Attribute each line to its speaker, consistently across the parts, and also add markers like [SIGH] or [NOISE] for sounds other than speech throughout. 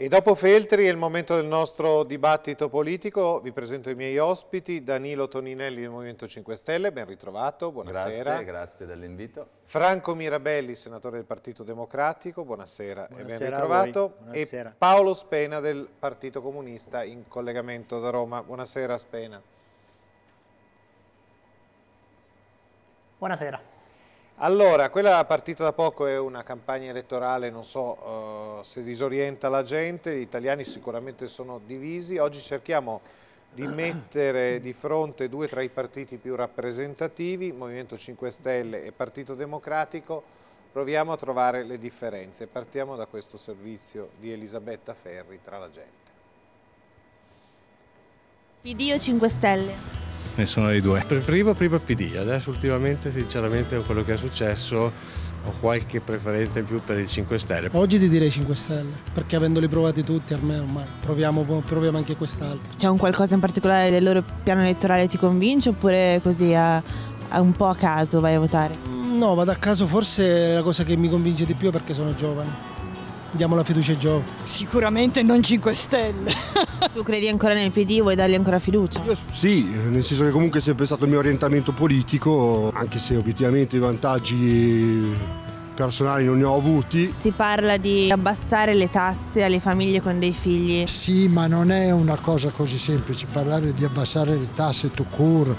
Speaker 1: E dopo Feltri è il momento del nostro dibattito politico, vi presento i miei ospiti, Danilo Toninelli del Movimento 5 Stelle, ben ritrovato, buonasera. Grazie,
Speaker 2: grazie dell'invito.
Speaker 1: Franco Mirabelli, senatore del Partito Democratico, buonasera, buonasera e ben ritrovato. E Paolo Spena del Partito Comunista in collegamento da Roma, buonasera Spena. Buonasera. Allora, quella partita da poco è una campagna elettorale, non so eh, se disorienta la gente, gli italiani sicuramente sono divisi. Oggi cerchiamo di [COUGHS] mettere di fronte due tra i partiti più rappresentativi, Movimento 5 Stelle e Partito Democratico. Proviamo a trovare le differenze. Partiamo da questo servizio di Elisabetta Ferri tra la gente. PD
Speaker 3: o 5 Stelle?
Speaker 2: nessuno dei due. Preferivo prima PD, adesso ultimamente sinceramente con quello che è successo ho qualche preferenza in più per il 5 Stelle. Oggi
Speaker 4: ti direi 5 Stelle, perché avendoli provati tutti almeno, ma proviamo, proviamo anche quest'altro. C'è un qualcosa in particolare del loro piano
Speaker 3: elettorale che ti convince oppure così a, a un po' a caso vai a votare?
Speaker 4: Mm, no, vado a caso forse la cosa che mi convince di più è perché sono giovane diamo la fiducia a Joe. Sicuramente non 5
Speaker 5: Stelle.
Speaker 3: [LAUGHS] tu credi ancora nel PD, vuoi dargli ancora fiducia? Io,
Speaker 1: sì, nel senso che comunque è sempre stato il mio orientamento politico, anche se obiettivamente i vantaggi personali non ne ho avuti. Si parla
Speaker 3: di abbassare le tasse alle
Speaker 4: famiglie con dei figli. Sì, ma non è una cosa così semplice, parlare di abbassare le tasse to cure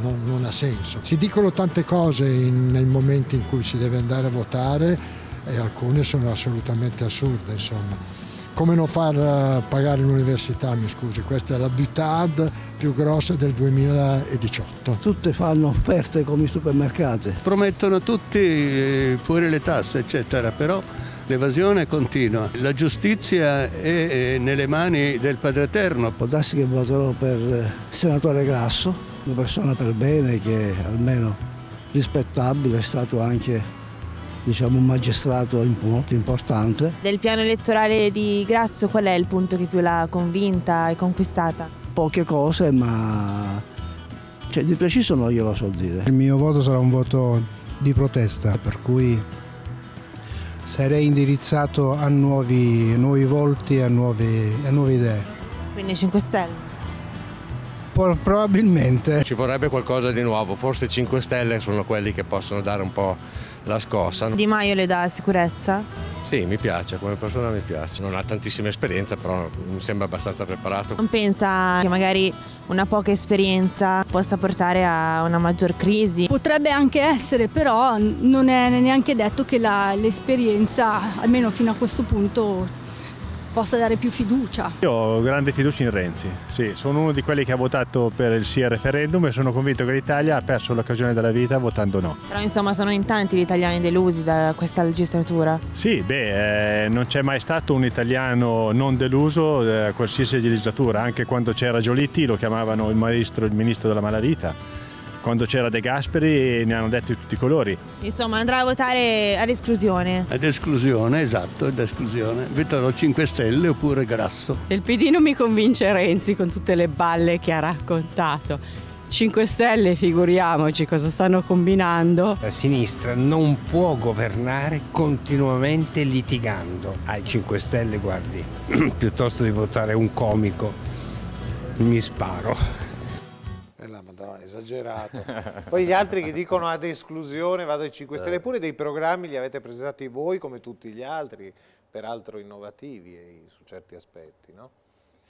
Speaker 4: non, non ha senso. Si dicono tante cose in, nei momenti in cui si deve andare a votare e alcune sono assolutamente assurde insomma. Come non far eh, pagare l'università, mi scusi, questa è la butad più grossa del
Speaker 2: 2018. Tutte fanno offerte come i supermercati.
Speaker 4: Promettono tutti, eh, fuori le tasse, eccetera, però l'evasione continua. La giustizia è eh, nelle mani del Padre Eterno. Può darsi che voterò per il senatore
Speaker 2: Grasso, una persona per bene che almeno rispettabile è stato anche diciamo, un magistrato molto importante.
Speaker 3: Del piano elettorale di Grasso qual è il punto che più l'ha convinta e conquistata?
Speaker 4: Poche cose ma cioè, di preciso non glielo so dire. Il mio voto sarà un voto di protesta per cui sarei indirizzato a nuovi, nuovi volti, a a nuove idee.
Speaker 3: Quindi 5 Stelle?
Speaker 2: probabilmente. Ci vorrebbe qualcosa di nuovo, forse 5 Stelle sono quelli che possono dare un po' la scossa. Di Maio
Speaker 3: le dà sicurezza?
Speaker 2: Sì, mi piace, come persona mi piace. Non ha tantissima esperienza, però mi sembra abbastanza preparato. Non
Speaker 3: pensa che magari una poca esperienza possa portare a una maggior crisi? Potrebbe anche essere, però non è neanche detto che l'esperienza, almeno fino a questo punto, possa dare più fiducia.
Speaker 4: Io ho grande fiducia in Renzi, sì, sono uno di quelli che ha votato per il sì al referendum e sono convinto che l'Italia ha perso l'occasione della vita votando no.
Speaker 3: Però insomma sono in tanti gli italiani delusi da questa legislatura.
Speaker 4: Sì, beh, eh, non c'è mai stato un italiano non deluso da eh, qualsiasi legislatura, anche quando c'era Giolitti lo chiamavano il maestro, il ministro della malavita quando c'era De Gasperi ne hanno detto di tutti i colori.
Speaker 3: Insomma andrà a votare ad esclusione.
Speaker 4: Ad esclusione, esatto, ad esclusione. Vetterò 5 Stelle
Speaker 1: oppure Grasso.
Speaker 5: Il PD non mi convince Renzi con tutte le balle che ha raccontato. 5 Stelle, figuriamoci cosa stanno combinando.
Speaker 1: La sinistra non
Speaker 4: può governare continuamente litigando. Ai 5 Stelle, guardi,
Speaker 1: [CLEARS THROAT] piuttosto di votare un comico, mi sparo esagerato.
Speaker 2: [LAUGHS] Poi gli altri che dicono
Speaker 1: ad esclusione vado ai 5 Stelle, eh. eppure dei programmi li avete presentati voi come tutti gli altri, peraltro innovativi eh, su certi aspetti, no?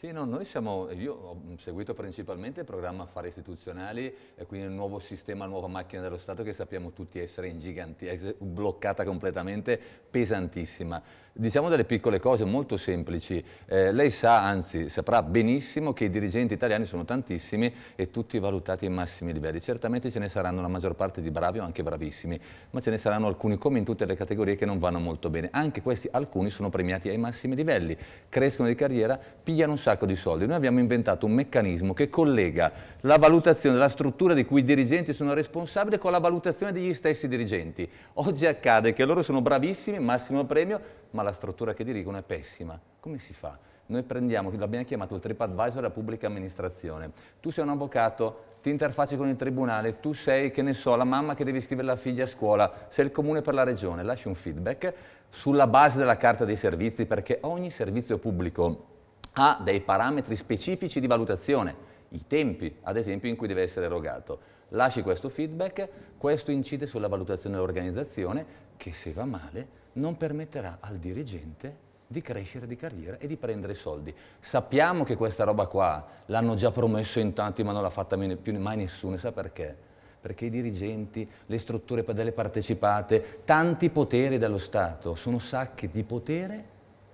Speaker 2: Sì, no, noi siamo, io ho seguito principalmente il programma Affari Istituzionali, e quindi il nuovo sistema, la nuova macchina dello Stato che sappiamo tutti essere ingigantita, bloccata completamente, pesantissima. Diciamo delle piccole cose molto semplici. Eh, lei sa, anzi saprà benissimo che i dirigenti italiani sono tantissimi e tutti valutati ai massimi livelli. Certamente ce ne saranno la maggior parte di bravi o anche bravissimi, ma ce ne saranno alcuni come in tutte le categorie che non vanno molto bene. Anche questi alcuni sono premiati ai massimi livelli, crescono di carriera, pigliano un sacco sacco di soldi. Noi abbiamo inventato un meccanismo che collega la valutazione della struttura di cui i dirigenti sono responsabili con la valutazione degli stessi dirigenti. Oggi accade che loro sono bravissimi, massimo premio, ma la struttura che dirigono è pessima. Come si fa? Noi prendiamo, l'abbiamo chiamato il TripAdvisor della pubblica amministrazione. Tu sei un avvocato, ti interfacci con il tribunale, tu sei, che ne so, la mamma che devi scrivere la figlia a scuola, sei il comune per la regione, lasci un feedback sulla base della carta dei servizi, perché ogni servizio pubblico ha dei parametri specifici di valutazione, i tempi ad esempio in cui deve essere erogato. Lasci questo feedback, questo incide sulla valutazione dell'organizzazione che se va male non permetterà al dirigente di crescere di carriera e di prendere soldi. Sappiamo che questa roba qua l'hanno già promesso in tanti ma non l'ha fatta mai nessuno, sa perché? Perché i dirigenti, le strutture delle partecipate, tanti poteri dello Stato sono sacchi di potere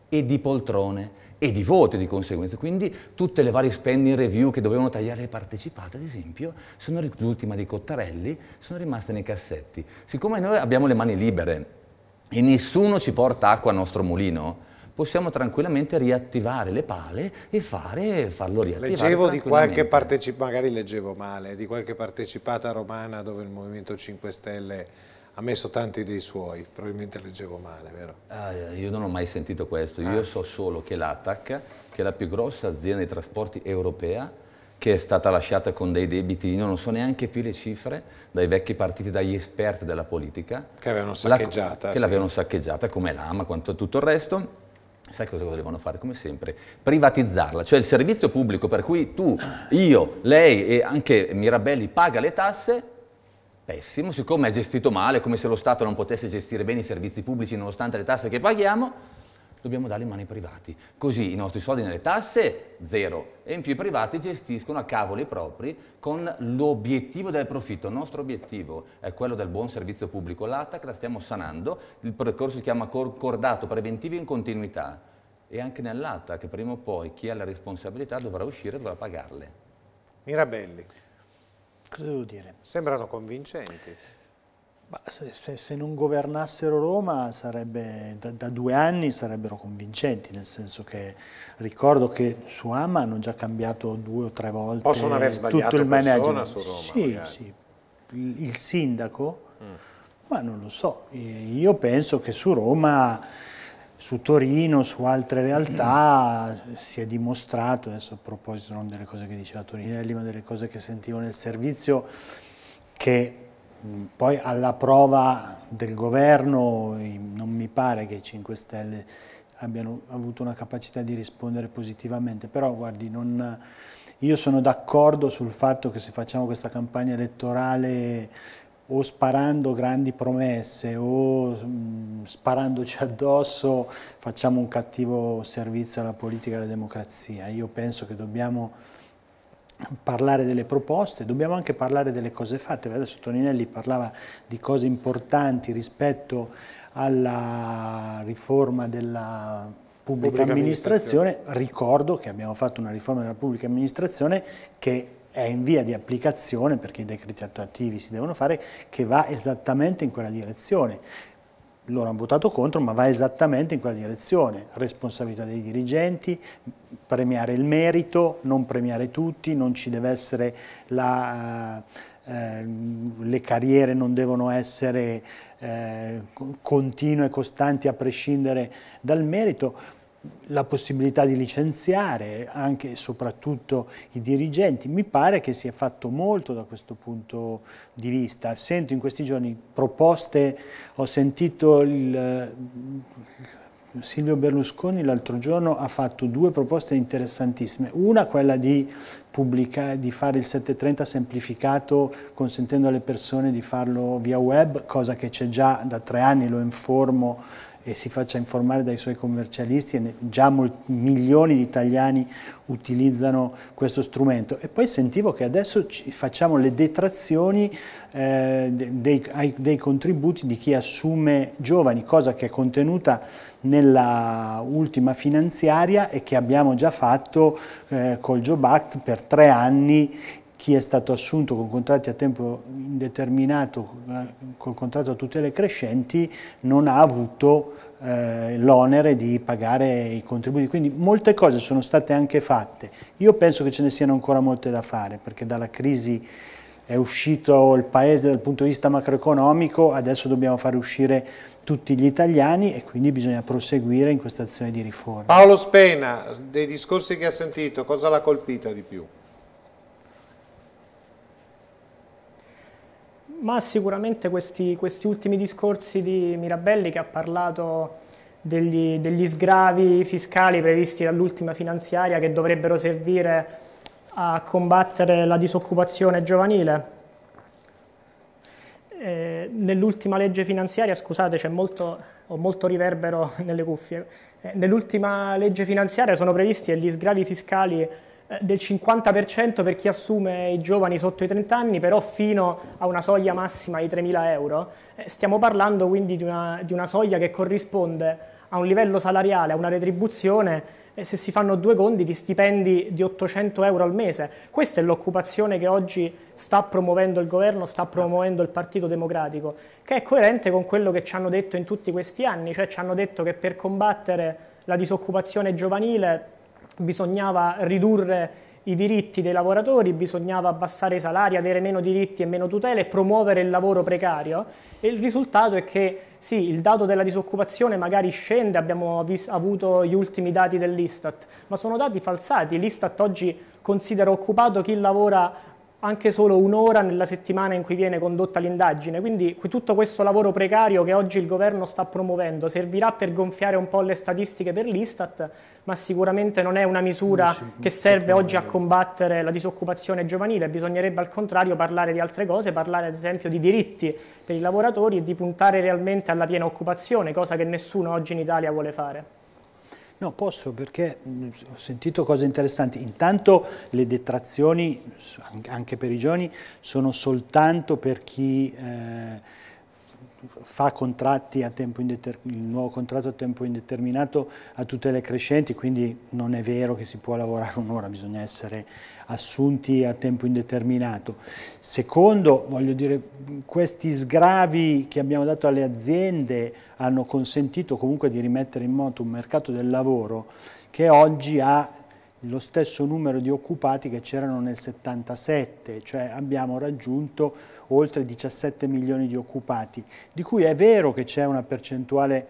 Speaker 2: e di poltrone e di voti di conseguenza. Quindi tutte le varie spending review che dovevano tagliare le partecipate, ad esempio, l'ultima dei Cottarelli, sono rimaste nei cassetti. Siccome noi abbiamo le mani libere e nessuno ci porta acqua al nostro mulino, possiamo tranquillamente riattivare le pale e fare, farlo riattivare. Leggevo di qualche
Speaker 1: partecipata, magari leggevo male, di qualche partecipata romana dove il Movimento 5 Stelle ha messo tanti
Speaker 2: dei suoi, probabilmente leggevo male, vero? Ah, eh, io non ho mai sentito questo, ah. io so solo che l'ATAC, che è la più grossa azienda di trasporti europea, che è stata lasciata con dei debiti, io non so neanche più le cifre, dai vecchi partiti, dagli esperti della politica. Che avevano saccheggiata. La, che sì. l'avevano saccheggiata, come l'AMA, quanto tutto il resto. Sai cosa volevano fare? Come sempre, privatizzarla, cioè il servizio pubblico per cui tu, io, lei e anche Mirabelli paga le tasse pessimo, siccome è gestito male, come se lo Stato non potesse gestire bene i servizi pubblici nonostante le tasse che paghiamo, dobbiamo darle in mano ai privati. Così i nostri soldi nelle tasse, zero. E in più i privati gestiscono a cavoli propri con l'obiettivo del profitto. Il nostro obiettivo è quello del buon servizio pubblico. L'ATAC la stiamo sanando, il percorso si chiama concordato preventivo in continuità. E anche nell'ATAC prima o poi chi ha la responsabilità dovrà uscire e dovrà pagarle. Mirabelli. Cosa devo dire? Sembrano convincenti.
Speaker 4: Se, se, se, non governassero Roma sarebbe, da, da, due anni sarebbero convincenti, nel senso che ricordo che su Ama hanno già cambiato due o tre volte Possono aver sbagliato tutto il management. su Roma, sì, sì. Il, il sindaco, mm. ma non lo so, io penso che su Roma su Torino, su altre realtà si è dimostrato, adesso a proposito non delle cose che diceva Torinelli, ma delle cose che sentivo nel servizio, che poi alla prova del governo non mi pare che i 5 Stelle abbiano avuto una capacità di rispondere positivamente, però guardi, non, io sono d'accordo sul fatto che se facciamo questa campagna elettorale o sparando grandi promesse o mh, mm, sparandoci addosso facciamo un cattivo servizio alla politica e alla democrazia. Io penso che dobbiamo parlare delle proposte, dobbiamo anche parlare delle cose fatte. Adesso Toninelli parlava di cose importanti rispetto alla riforma della pubblica, pubblica amministrazione. amministrazione. Ricordo che abbiamo fatto una riforma della pubblica amministrazione che è in via di applicazione, perché i decreti attuativi si devono fare, che va esattamente in quella direzione. Loro hanno votato contro, ma va esattamente in quella direzione. Responsabilità dei dirigenti, premiare il merito, non premiare tutti, non ci deve essere la... Eh, ehm, le carriere non devono essere eh, continue, costanti a prescindere dal merito, la possibilità di licenziare anche e soprattutto i dirigenti. Mi pare che si è fatto molto da questo punto di vista. Sento in questi giorni proposte, ho sentito il, Silvio Berlusconi l'altro giorno ha fatto due proposte interessantissime. Una quella di, pubblica, di fare il 730 semplificato consentendo alle persone di farlo via web, cosa che c'è già da tre anni, lo informo e si faccia informare dai suoi commercialisti, già milioni di italiani utilizzano questo strumento. E poi sentivo che adesso facciamo le detrazioni eh, dei, ai, dei contributi di chi assume giovani, cosa che è contenuta nella ultima finanziaria e che abbiamo già fatto eh, col Job Act per tre anni chi è stato assunto con contratti a tempo indeterminato, eh, col contratto a tutele crescenti, non ha avuto eh, l'onere di pagare i contributi. Quindi molte cose sono state anche fatte. Io penso che ce ne siano ancora molte da fare, perché dalla crisi è uscito il paese dal punto di vista macroeconomico, adesso dobbiamo fare uscire tutti gli italiani e quindi bisogna proseguire in questa azione di riforma.
Speaker 1: Paolo Spena, dei discorsi che ha sentito, cosa l'ha colpita di più?
Speaker 5: Ma sicuramente questi, questi ultimi discorsi di Mirabelli che ha parlato degli, degli sgravi fiscali previsti dall'ultima finanziaria che dovrebbero servire a combattere la disoccupazione giovanile. Eh, nell'ultima legge finanziaria, scusate, c'è molto, ho molto riverbero nelle cuffie, eh, nell'ultima legge finanziaria sono previsti degli sgravi fiscali eh, del 50% per chi assume i giovani sotto i 30 anni, però fino a una soglia massima di 3.000 euro. Eh, stiamo parlando quindi di una, di una soglia che corrisponde a un livello salariale, a una retribuzione, eh, se si fanno due conti, di stipendi di 800 euro al mese. Questa è l'occupazione che oggi sta promuovendo il governo, sta promuovendo il Partito Democratico, che è coerente con quello che ci hanno detto in tutti questi anni, cioè ci hanno detto che per combattere la disoccupazione giovanile bisognava ridurre i diritti dei lavoratori, bisognava abbassare i salari, avere meno diritti e meno tutele, promuovere il lavoro precario e il risultato è che sì, il dato della disoccupazione magari scende, abbiamo avuto gli ultimi dati dell'Istat, ma sono dati falsati, l'Istat oggi considera occupato chi lavora anche solo un'ora nella settimana in cui viene condotta l'indagine. Quindi tutto questo lavoro precario che oggi il governo sta promuovendo servirà per gonfiare un po' le statistiche per l'Istat, ma sicuramente non è una misura che serve oggi a combattere la disoccupazione giovanile. Bisognerebbe al contrario parlare di altre cose, parlare ad esempio di diritti per i lavoratori e di puntare realmente alla piena occupazione, cosa che nessuno oggi in Italia vuole fare.
Speaker 4: No, posso perché mm, ho sentito cose interessanti. Intanto le detrazioni, anche per i giovani, sono soltanto per chi... Eh, fa contratti a tempo indeterminato, il nuovo contratto a tempo indeterminato a tutte le crescenti, quindi non è vero che si può lavorare un'ora, bisogna essere assunti a tempo indeterminato. Secondo, voglio dire, questi sgravi che abbiamo dato alle aziende hanno consentito comunque di rimettere in moto un mercato del lavoro che oggi ha lo stesso numero di occupati che c'erano nel 77, cioè abbiamo raggiunto oltre 17 milioni di occupati, di cui è vero che c'è una percentuale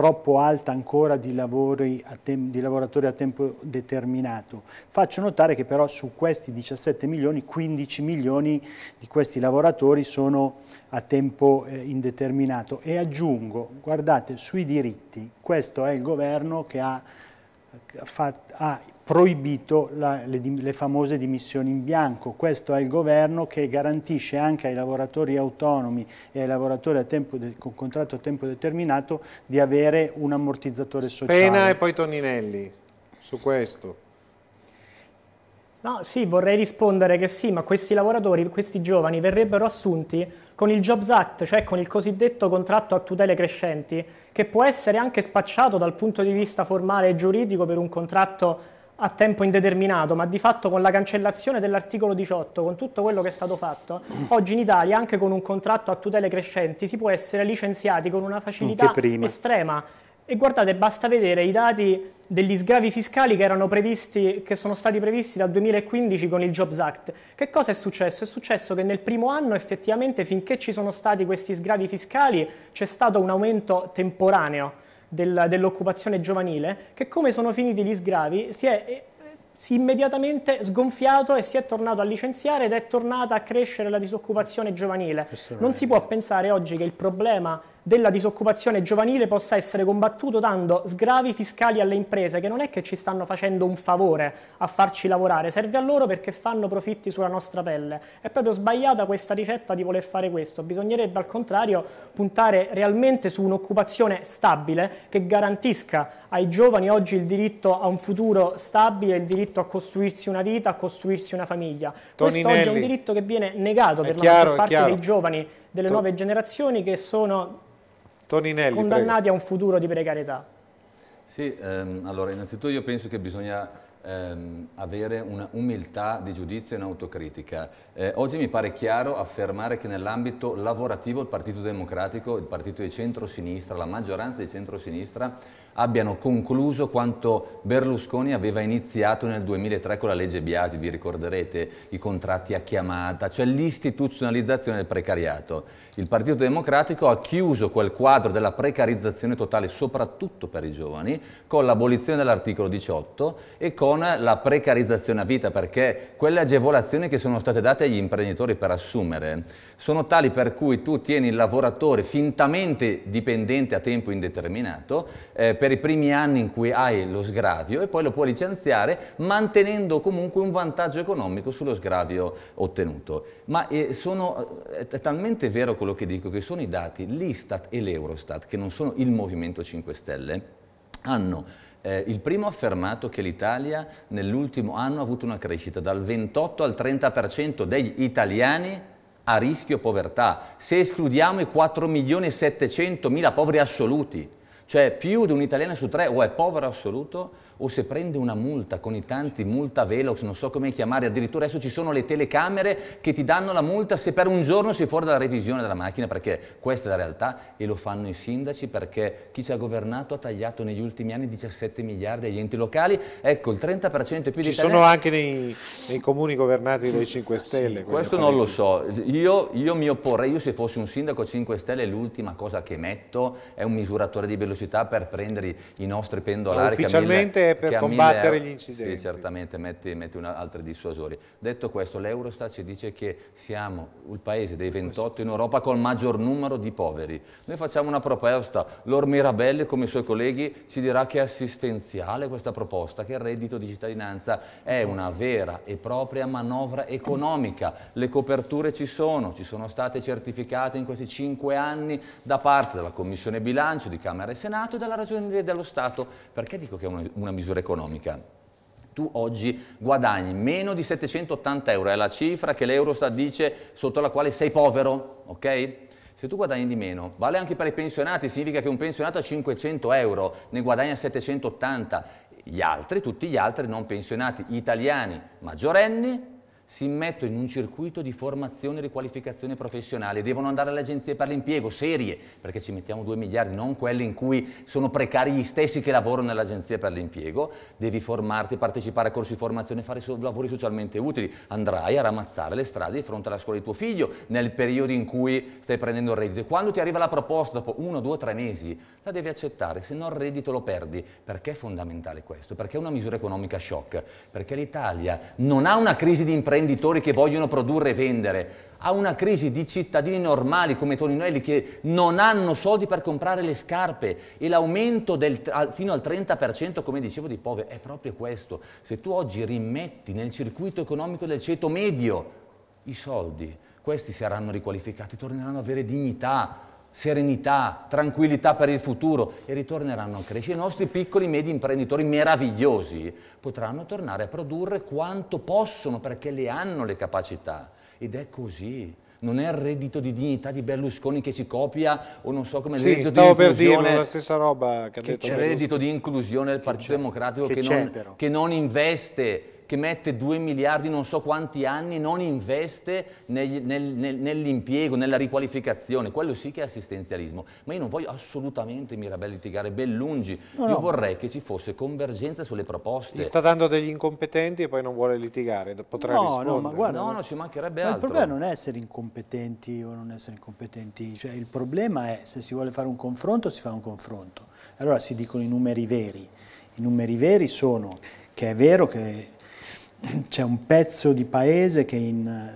Speaker 4: troppo alta ancora di, di, lavoratori a tempo determinato. Faccio notare che però su questi 17 milioni, 15 milioni di questi lavoratori sono a tempo eh, indeterminato. E aggiungo, guardate, sui diritti, questo è il governo che ha, eh, ha proibito la, le, le, famose dimissioni in bianco. Questo è il governo che garantisce anche ai lavoratori autonomi e ai lavoratori de, con contratto a tempo determinato di avere un ammortizzatore sociale. Pena e poi
Speaker 5: Toninelli su questo. No, sì, vorrei rispondere che sì, ma questi lavoratori, questi giovani verrebbero assunti con il Jobs Act, cioè con il cosiddetto contratto a tutele crescenti, che può essere anche spacciato dal punto di vista formale e giuridico per un contratto a tempo indeterminato, ma di fatto con la cancellazione dell'articolo 18, con tutto quello che è stato fatto, oggi in Italia anche con un contratto a tutele crescenti si può essere licenziati con una facilità estrema. E guardate, basta vedere i dati degli sgravi fiscali che, previsti, che sono stati previsti dal 2015 con il Jobs Act. Che cosa è successo? È successo che nel primo anno effettivamente finché ci sono stati questi sgravi fiscali c'è stato un aumento temporaneo del, dell'occupazione giovanile, che come sono finiti gli sgravi si è, eh, si è immediatamente sgonfiato e si è tornato a licenziare ed è tornata a crescere la disoccupazione giovanile. Non si può pensare oggi che il problema della disoccupazione giovanile possa essere combattuto dando sgravi fiscali alle imprese che non è che ci stanno facendo un favore a farci lavorare, serve a loro perché fanno profitti sulla nostra pelle. È proprio sbagliata questa ricetta di voler fare questo, bisognerebbe al contrario puntare realmente su un'occupazione stabile che garantisca ai giovani oggi il diritto a un futuro stabile, il diritto a costruirsi una vita, a costruirsi una famiglia. Toninelli. Questo oggi è un diritto che viene negato per chiaro, la maggior parte dei giovani delle nuove generazioni che sono
Speaker 2: Toninelli, condannati
Speaker 5: prego. a un futuro di precarietà?
Speaker 2: Sì, ehm, allora innanzitutto io penso che bisogna Ehm, avere umiltà di giudizio e un'autocritica. Eh, oggi mi pare chiaro affermare che nell'ambito lavorativo il Partito Democratico, il partito di centrosinistra, la maggioranza di centrosinistra abbiano concluso quanto Berlusconi aveva iniziato nel 2003 con la legge Biagi, vi ricorderete i contratti a chiamata, cioè l'istituzionalizzazione del precariato. Il Partito Democratico ha chiuso quel quadro della precarizzazione totale, soprattutto per i giovani, con l'abolizione dell'articolo 18 e con la precarizzazione a vita, perché quelle agevolazioni che sono state date agli imprenditori per assumere sono tali per cui tu tieni il lavoratore fintamente dipendente a tempo indeterminato eh, per per i primi anni in cui hai lo sgravio e poi lo puoi licenziare mantenendo comunque un vantaggio economico sullo sgravio ottenuto. Ma eh, sono, eh, è talmente vero quello che dico che sono i dati, l'Istat e l'Eurostat, che non sono il Movimento 5 Stelle, hanno eh, il primo ha affermato che l'Italia nell'ultimo anno ha avuto una crescita dal 28 al 30% degli italiani a rischio povertà, se escludiamo i 4 milioni e 700 mila poveri assoluti. Cioè più di un italiano su tre o è povero assoluto o se prende una multa con i tanti multa velox, non so come chiamare, addirittura adesso ci sono le telecamere che ti danno la multa se per un giorno sei fuori dalla revisione della macchina, perché questa è la realtà e lo fanno i sindaci perché chi ci ha governato ha tagliato negli ultimi anni 17 miliardi agli enti locali, ecco il 30% più di... Ci sono anche
Speaker 1: nei, nei, comuni governati dai 5 Stelle. Sì, questo non lo
Speaker 2: so, io, io mi opporrei, io se fossi un sindaco 5 Stelle l'ultima cosa che metto è un misuratore di velocità per prendere i nostri pendolari. Ufficialmente per combattere euro, gli incidenti. Sì, certamente, metti mette altri dissuasori. Detto questo, l'Eurostat ci dice che siamo il paese dei 28 in Europa col maggior numero di poveri. Noi facciamo una proposta, Lor Mirabelli come i suoi colleghi ci dirà che è assistenziale questa proposta, che il reddito di cittadinanza è una vera e propria manovra economica. Le coperture ci sono, ci sono state certificate in questi cinque anni da parte della Commissione Bilancio di Camera e Senato e dalla Ragioneria dello Stato. Perché dico che è una, una misura economica. Tu oggi guadagni meno di 780 euro, è la cifra che l'Eurostat dice sotto la quale sei povero, ok? Se tu guadagni di meno, vale anche per i pensionati, significa che un pensionato a 500 euro, ne guadagna 780, gli altri, tutti gli altri non pensionati, italiani maggiorenni, si immettono in un circuito di formazione e riqualificazione professionale, devono andare alle agenzie per l'impiego, serie, perché ci mettiamo 2 miliardi, non quelle in cui sono precari gli stessi che lavorano nell'agenzia per l'impiego, devi formarti, partecipare a corsi di formazione, fare lavori socialmente utili, andrai a ramazzare le strade di fronte alla scuola di tuo figlio nel periodo in cui stai prendendo il reddito e quando ti arriva la proposta dopo uno, due, tre mesi la devi accettare, se no il reddito lo perdi, perché è fondamentale questo? Perché è una misura economica shock, perché l'Italia non ha una crisi di impresa imprenditori che vogliono produrre e vendere, a una crisi di cittadini normali come Toninelli che non hanno soldi per comprare le scarpe e l'aumento del, fino al 30% come dicevo di poveri è proprio questo. Se tu oggi rimetti nel circuito economico del ceto medio i soldi, questi saranno riqualificati, torneranno ad avere dignità, serenità, tranquillità per il futuro e ritorneranno a crescere. I nostri piccoli e medi imprenditori meravigliosi potranno tornare a produrre quanto possono perché le hanno le capacità. Ed è così. Non è il reddito di dignità di Berlusconi che si copia o non so come il sì, reddito stavo di per dirlo, la stessa roba che, che ha detto il reddito di inclusione del Partito Democratico che, che non, che non investe che mette 2 miliardi non so quanti anni non investe nel, nel, nel, nell'impiego, nella riqualificazione, quello sì che è assistenzialismo, ma io non voglio assolutamente Mirabelli litigare ben lungi, no, io no. vorrei che ci fosse convergenza sulle proposte. Gli sta dando degli incompetenti e poi non vuole litigare, potrà no, rispondere. No, ma guarda, no, no, ci mancherebbe ma altro. Il
Speaker 4: problema non è essere incompetenti o non essere incompetenti, cioè il problema è se si vuole fare un confronto si fa un confronto. Allora si dicono i numeri veri. I numeri veri sono che è vero che [COUGHS] c'è un pezzo di paese che in,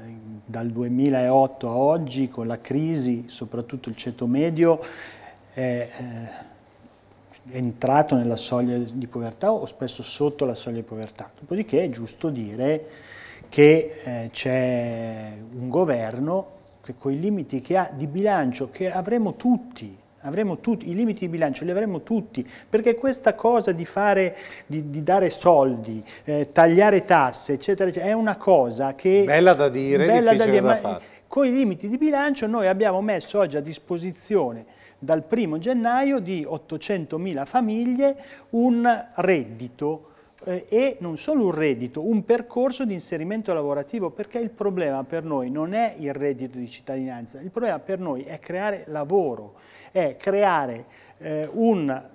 Speaker 4: dal 2008 a oggi, con la crisi, soprattutto il ceto medio, è, è eh, entrato nella soglia di povertà o spesso sotto la soglia di povertà. Dopodiché è giusto dire che eh, c'è un governo che con i limiti che ha di bilancio che avremo tutti, avremo tutti, i limiti di bilancio li avremo tutti, perché questa cosa di, fare, di, di dare soldi, eh, tagliare tasse, eccetera, eccetera, è una cosa che... Bella da dire, bella da dire da fare. con i limiti di bilancio noi abbiamo messo oggi a disposizione dal primo gennaio di 800.000 famiglie un reddito eh, e non solo un reddito, un percorso di inserimento lavorativo, perché il problema per noi non è il reddito di cittadinanza, il problema per noi è creare lavoro, è creare eh, un,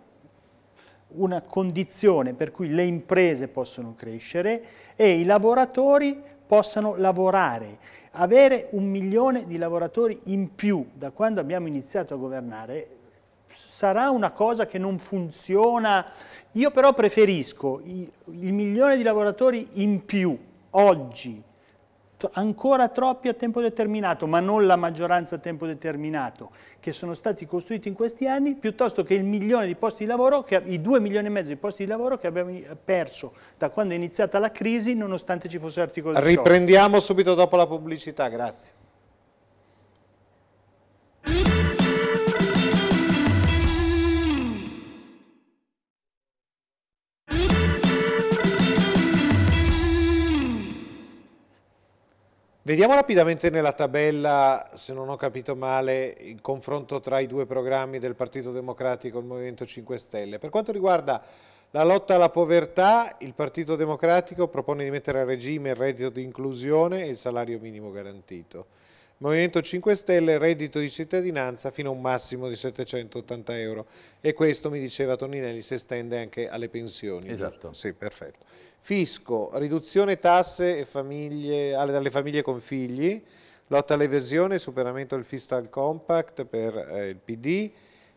Speaker 4: una condizione per cui le imprese possono crescere e i lavoratori possano lavorare. Avere un milione di lavoratori in più da quando abbiamo iniziato a governare sarà una cosa che non funziona. Io però preferisco il milione di lavoratori in più oggi, ancora troppi a tempo determinato, ma non la maggioranza a tempo determinato, che sono stati costruiti in questi anni, piuttosto che il milione di posti di lavoro, che, i due milioni e mezzo di posti di lavoro che abbiamo perso da quando è iniziata la crisi, nonostante ci fosse l'articolo 18. Riprendiamo
Speaker 1: subito dopo la pubblicità, grazie. Vediamo rapidamente nella tabella, se non ho capito male, il confronto tra i due programmi del Partito Democratico e il Movimento 5 Stelle. Per quanto riguarda la lotta alla povertà, il Partito Democratico propone di mettere a regime il reddito di inclusione e il salario minimo garantito. Movimento 5 Stelle, reddito di cittadinanza fino a un massimo di 780 euro. E questo, mi diceva Toninelli, si estende anche alle pensioni. Esatto. Sì, perfetto. Fisco, riduzione tasse famiglie, alle famiglie con figli, lotta all'evasione, superamento del fiscal compact per eh, il PD,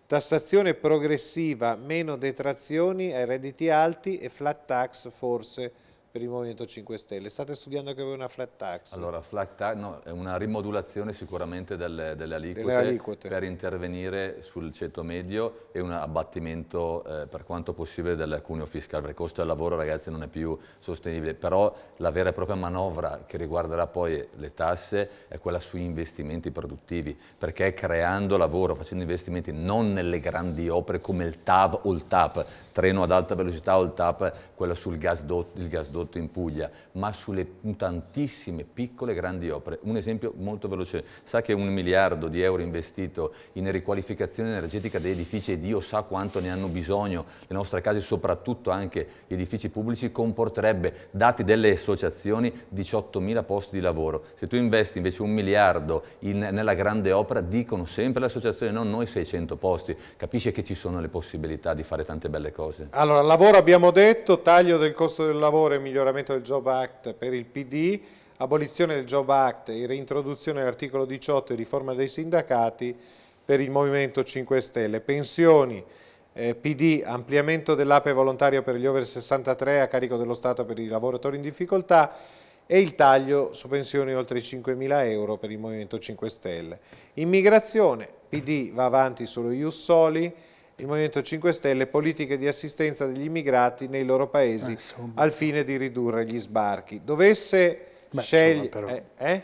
Speaker 1: tassazione progressiva, meno detrazioni ai redditi alti e flat tax forse per il Movimento 5 Stelle. State studiando anche voi una flat tax?
Speaker 2: Allora, flat tax no, è una rimodulazione sicuramente delle, delle, aliquote delle, aliquote per intervenire sul ceto medio e un abbattimento eh, per quanto possibile del cuneo fiscale, perché il costo del lavoro ragazzi non è più sostenibile, però la vera e propria manovra che riguarderà poi le tasse è quella sui investimenti produttivi, perché creando lavoro, facendo investimenti non nelle grandi opere come il TAV o il TAP, treno ad alta velocità o il TAP, quella sul gasdotto, gasdotto in Puglia, ma sulle tantissime piccole e grandi opere. Un esempio molto veloce, sa che un miliardo di euro investito in riqualificazione energetica degli edifici e Dio sa quanto ne hanno bisogno, le nostre case, soprattutto anche gli edifici pubblici, comporterebbe, dati delle associazioni, 18.000 posti di lavoro. Se tu investi invece un miliardo in, nella grande opera, dicono sempre le associazioni, non noi 600 posti, capisce che ci sono le possibilità di fare tante belle cose cose.
Speaker 1: Allora, lavoro abbiamo detto, taglio del costo del lavoro e miglioramento del Job Act per il PD, abolizione del Job Act e reintroduzione dell'articolo 18 e riforma dei sindacati per il Movimento 5 Stelle, pensioni, eh, PD, ampliamento dell'APE volontario per gli over 63 a carico dello Stato per i lavoratori in difficoltà, e il taglio su pensioni oltre i 5.000 euro per il Movimento 5 Stelle. Immigrazione, PD va avanti sullo Ius Soli, il Movimento 5 Stelle politiche di assistenza degli immigrati nei loro paesi eh, al fine di ridurre gli sbarchi. Dovesse scegliere... Eh, eh?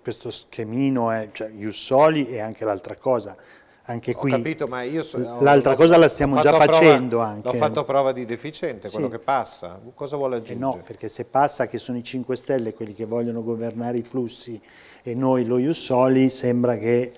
Speaker 4: Questo schemino è cioè, Jussoli e anche l'altra cosa. Anche qui, ho capito,
Speaker 1: ma io so, l'altra cosa la stiamo già prova, facendo anche. L'ho fatto prova di deficiente, quello che passa. Cosa vuole aggiungere? Eh no,
Speaker 4: perché se passa che sono i 5 Stelle quelli che vogliono governare i flussi e noi lo Jussoli, sembra che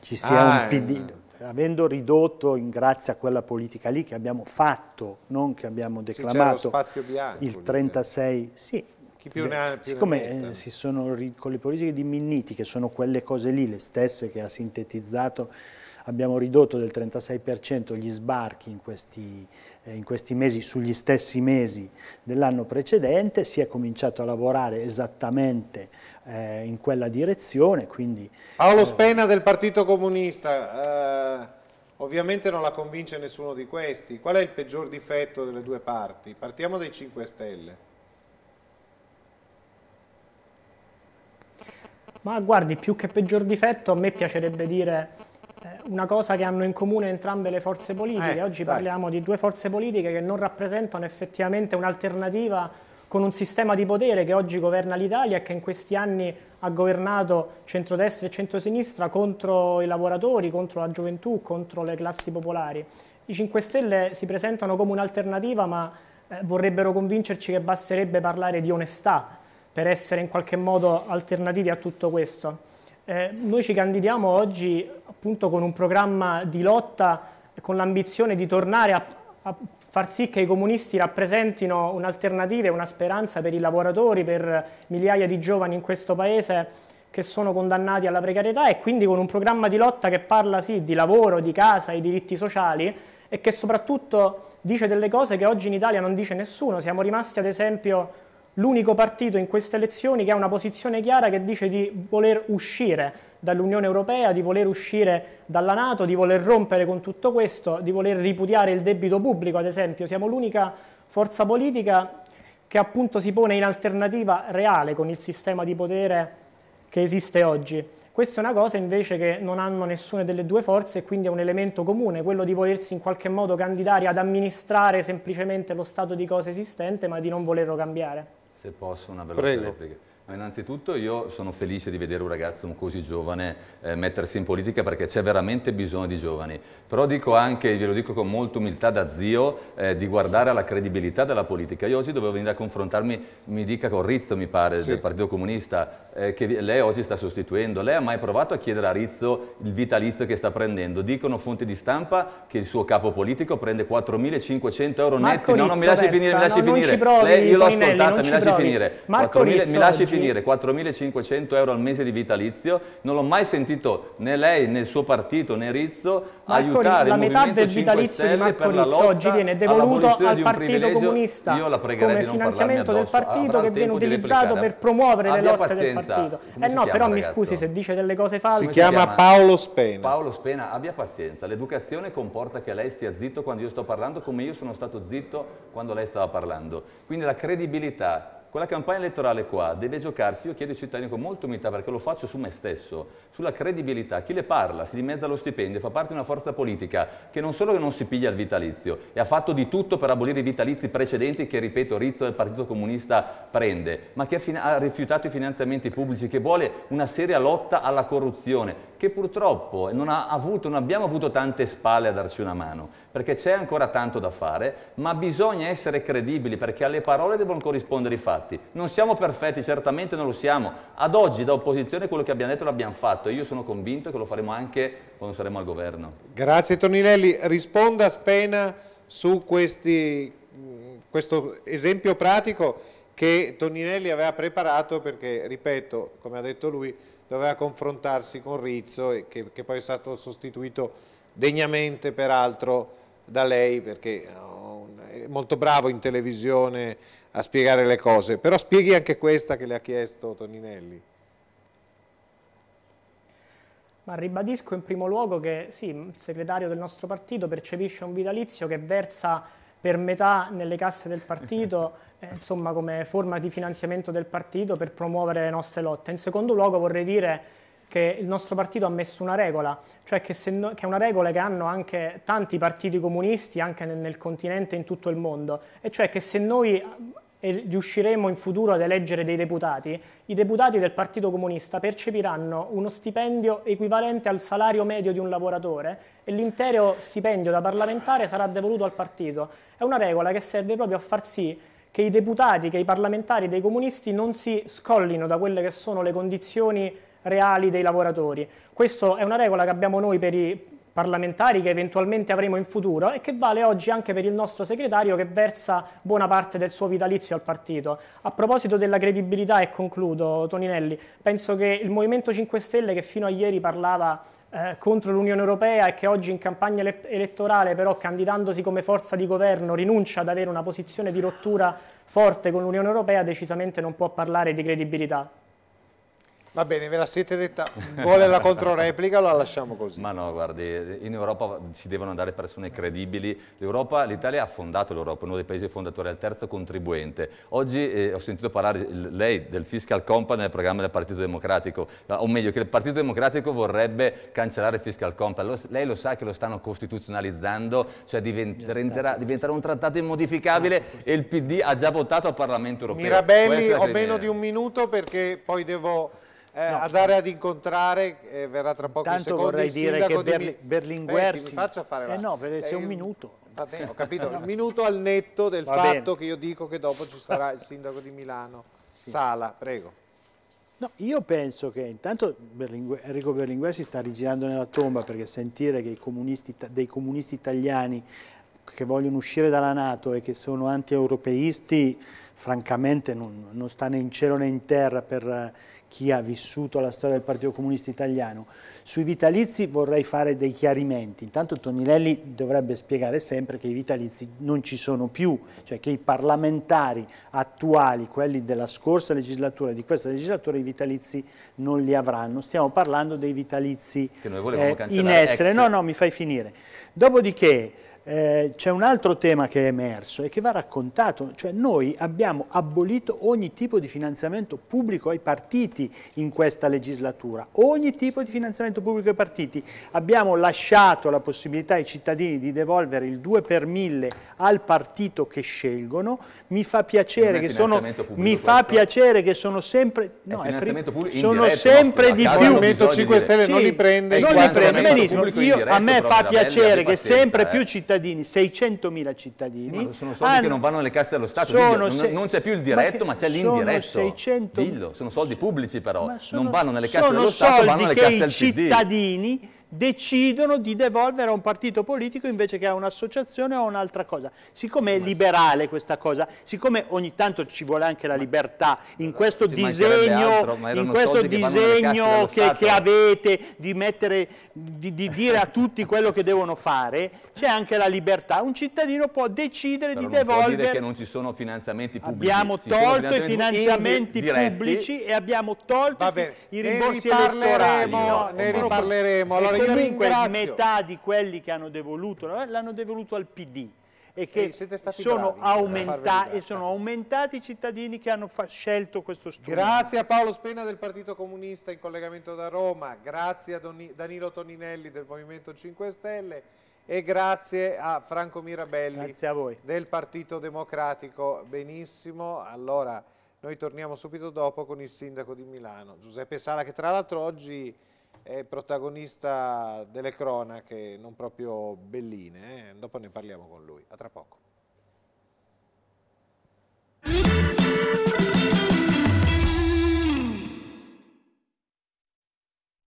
Speaker 4: ci sia ah, un PD... Eh avendo ridotto, in grazia a quella politica lì che abbiamo fatto, non che abbiamo declamato, bianco, il 36, sì, chi più ne ha, più siccome eh, si sono, con le politiche di Minniti, che sono quelle cose lì, le stesse che ha sintetizzato abbiamo ridotto del 36% gli sbarchi in questi, eh, in questi mesi, sugli stessi mesi dell'anno precedente, si è cominciato a lavorare esattamente eh, in quella direzione. Quindi,
Speaker 1: Paolo eh, Spena del Partito Comunista, eh, ovviamente non la convince nessuno di questi, qual è il peggior difetto delle due parti? Partiamo dai 5 Stelle.
Speaker 5: Ma guardi, più che peggior difetto, a me piacerebbe dire eh, una cosa che hanno in comune entrambe le forze politiche. Eh, Oggi dai. parliamo di due forze politiche che non rappresentano effettivamente un'alternativa con un sistema di potere che oggi governa l'Italia e che in questi anni ha governato centrodestra e centrosinistra contro i lavoratori, contro la gioventù, contro le classi popolari. I 5 Stelle si presentano come un'alternativa ma eh, vorrebbero convincerci che basterebbe parlare di onestà per essere in qualche modo alternativi a tutto questo. Eh, noi ci candidiamo oggi appunto con un programma di lotta con l'ambizione di tornare a, a far sì che i comunisti rappresentino un'alternativa e una speranza per i lavoratori, per migliaia di giovani in questo paese che sono condannati alla precarietà e quindi con un programma di lotta che parla sì di lavoro, di casa, i diritti sociali e che soprattutto dice delle cose che oggi in Italia non dice nessuno. Siamo rimasti ad esempio l'unico partito in queste elezioni che ha una posizione chiara che dice di voler uscire dall'Unione Europea, di voler uscire dalla Nato, di voler rompere con tutto questo, di voler ripudiare il debito pubblico, ad esempio. Siamo l'unica forza politica che appunto si pone in alternativa reale con il sistema di potere che esiste oggi. Questa è una cosa invece che non hanno nessuna delle due forze e quindi è un elemento comune, quello di volersi in qualche modo candidare ad amministrare semplicemente lo stato di cose esistente ma di non volerlo cambiare. Se
Speaker 2: posso una veloce Prego. replica. Innanzitutto io sono felice di vedere un ragazzo così giovane eh, mettersi in politica perché c'è veramente bisogno di giovani, però dico anche, glielo dico con molta umiltà da zio, eh, di guardare alla credibilità della politica. Io oggi dovevo venire a confrontarmi, mi dica con Rizzo mi pare, sì. del Partito Comunista, eh, che lei oggi sta sostituendo. Lei ha mai provato a chiedere a Rizzo il vitalizio che sta prendendo? Dicono fonti di stampa che il suo capo politico prende 4.500 euro netti. Rizzo, no, no, mi lasci Vezza, finire, mi lasci no, finire. lei, io l'ho ascoltata, mi lasci finire. Marco mi lasci finire finire 4.500 euro al mese di vitalizio, non l'ho mai sentito né lei né il suo partito né Rizzo Marco, aiutare la metà del vitalizio di Marco Rizzo oggi viene devoluto al Partito Comunista io la pregherei come finanziamento del partito che viene utilizzato per promuovere Abbia le lotte pazienza. del partito. Come eh no, chiama, però ragazzo? mi scusi
Speaker 5: se dice delle cose false. Si chiama, si chiama Paolo Spena.
Speaker 2: Paolo Spena, abbia pazienza, l'educazione comporta che lei stia zitto quando io sto parlando come io sono stato zitto quando lei stava parlando. Quindi la credibilità quella campagna elettorale qua deve giocarsi, io chiedo ai cittadini con molta umiltà perché lo faccio su me stesso, sulla credibilità, chi le parla si dimezza lo stipendio, fa parte di una forza politica che non solo che non si piglia il vitalizio e ha fatto di tutto per abolire i vitalizi precedenti che ripeto Rizzo del Partito Comunista prende, ma che ha rifiutato i finanziamenti pubblici, che vuole una seria lotta alla corruzione, che purtroppo non, avuto, non, abbiamo avuto tante spalle a darci una mano, perché c'è ancora tanto da fare, ma bisogna essere credibili, perché alle parole devono corrispondere i fatti. Non siamo perfetti, certamente non lo siamo. Ad oggi da opposizione quello che abbiamo detto l'abbiamo fatto e io sono convinto che lo faremo anche quando saremo al governo.
Speaker 1: Grazie Toninelli. Risponda Spena su questi, questo esempio pratico che Toninelli aveva preparato perché, ripeto, come ha detto lui, doveva confrontarsi con Rizzo e che, che poi è stato sostituito degnamente peraltro da lei perché eh, è molto bravo in televisione a spiegare le cose, però spieghi anche questa che le ha chiesto Toninelli.
Speaker 5: Ma ribadisco in primo luogo che sì, il segretario del nostro partito percepisce un vitalizio che versa per metà nelle casse del partito, [LAUGHS] eh, insomma come forma di finanziamento del partito per promuovere le nostre lotte. In secondo luogo vorrei dire che il nostro partito ha messo una regola, cioè che, no, che, è una regola che hanno anche tanti partiti comunisti, anche nel, nel continente e in tutto il mondo, e cioè che se noi e riusciremo in futuro ad eleggere dei deputati, i deputati del Partito Comunista percepiranno uno stipendio equivalente al salario medio di un lavoratore e l'intero stipendio da parlamentare sarà devoluto al partito. È una regola che serve proprio a far sì che i deputati, che i parlamentari dei comunisti non si scollino da quelle che sono le condizioni reali dei lavoratori. Questa è una regola che abbiamo noi per i parlamentari che eventualmente avremo in futuro e che vale oggi anche per il nostro segretario che versa buona parte del suo vitalizio al partito. A proposito della credibilità, e concludo Toninelli, penso che il Movimento 5 Stelle che fino a ieri parlava eh, contro l'Unione Europea e che oggi in campagna elettorale però candidandosi come forza di governo rinuncia ad avere una posizione di rottura forte con l'Unione Europea decisamente non può parlare di credibilità.
Speaker 1: Va bene, ve la siete detta, vuole la controreplica,
Speaker 2: la lasciamo così. Ma no, guardi, in Europa ci devono andare persone credibili. L'Italia ha fondato l'Europa, uno dei paesi fondatori, è il terzo contribuente. Oggi eh, ho sentito parlare lei del Fiscal Compact nel programma del Partito Democratico, ah, o meglio, che il Partito Democratico vorrebbe cancellare il Fiscal Compact. Lo, lei lo sa che lo stanno costituzionalizzando, cioè diventerà, diventerà un trattato immodificabile e il PD ha già votato al Parlamento europeo. Mirabelli, ho meno di
Speaker 1: un minuto perché poi devo eh, no. andare ad incontrare, eh, verrà tra poco Tanto secondo, vorrei dire che Berli, Berlinguer... si... faccia fare eh, la... Eh no, perché eh, un minuto. Va bene, ho capito, [LAUGHS] un minuto al netto del Va fatto bene. che io dico che dopo ci sarà il sindaco di Milano. Sì. Sala, prego.
Speaker 4: No, io penso che intanto Berlinguer, Enrico Berlinguer si sta rigirando nella tomba perché sentire che comunisti, dei comunisti italiani che vogliono uscire dalla Nato e che sono anti-europeisti francamente non, non, sta né in cielo né in terra per chi ha vissuto la storia del Partito Comunista Italiano. Sui vitalizi vorrei fare dei chiarimenti. Intanto Toninelli dovrebbe spiegare sempre che i vitalizi non ci sono più, cioè che i parlamentari attuali, quelli della scorsa legislatura e di questa legislatura, i vitalizi non li avranno. Stiamo parlando dei vitalizi
Speaker 2: che noi eh, in essere.
Speaker 4: Ex. No, no, mi fai finire. Dopodiché eh, c'è un altro tema che è emerso e che va raccontato, cioè noi abbiamo abolito ogni tipo di finanziamento pubblico ai partiti in questa legislatura, ogni tipo di finanziamento pubblico ai partiti, abbiamo lasciato la possibilità ai cittadini di devolvere il 2 per 1000 al partito che scelgono, mi fa piacere, che sono, mi fa piacere che sono, sempre, no, è è sono sempre di più, il Movimento 5 Stelle sì, non li prende, non li prende, benissimo, Io, a me fa piacere che sempre eh. più cittadini cittadini, 600.000 cittadini. Sì, sono soldi hanno, che non vanno nelle casse
Speaker 2: dello Stato, dillo, se, non, c'è più il diretto ma, ma c'è l'indiretto. 600, dillo, sono soldi pubblici però, sono, non vanno nelle casse dello Stato, vanno nelle casse del PD. Sono soldi che i
Speaker 4: cittadini decidono di devolvere a un partito politico invece che a un'associazione o a un'altra cosa. Siccome è liberale questa cosa, siccome ogni tanto ci vuole anche la libertà, in questo disegno, altro, in questo disegno che, che, avete di, mettere, di, di, dire a tutti quello che devono fare, c'è anche la libertà. Un cittadino può decidere Però di devolvere... Può dire che
Speaker 2: non ci sono finanziamenti pubblici. Abbiamo tolto i finanziamenti pubblici
Speaker 4: e abbiamo tolto i rimborsi ne elettorali. No, ne riparleremo. Allora, allora io ringrazio. metà di quelli che hanno devoluto, l'hanno devoluto al PD e che eh, e sono, aumenta e sono, aumentati i cittadini che hanno scelto questo studio. Grazie a
Speaker 1: Paolo Spena del Partito Comunista in collegamento da Roma, grazie a Doni Danilo Toninelli del Movimento 5 Stelle e grazie a Franco Mirabelli a del Partito Democratico. Benissimo, allora noi torniamo subito dopo con il sindaco di Milano, Giuseppe Sala, che tra l'altro oggi è protagonista delle cronache non proprio belline, eh? dopo ne parliamo con lui, a tra poco.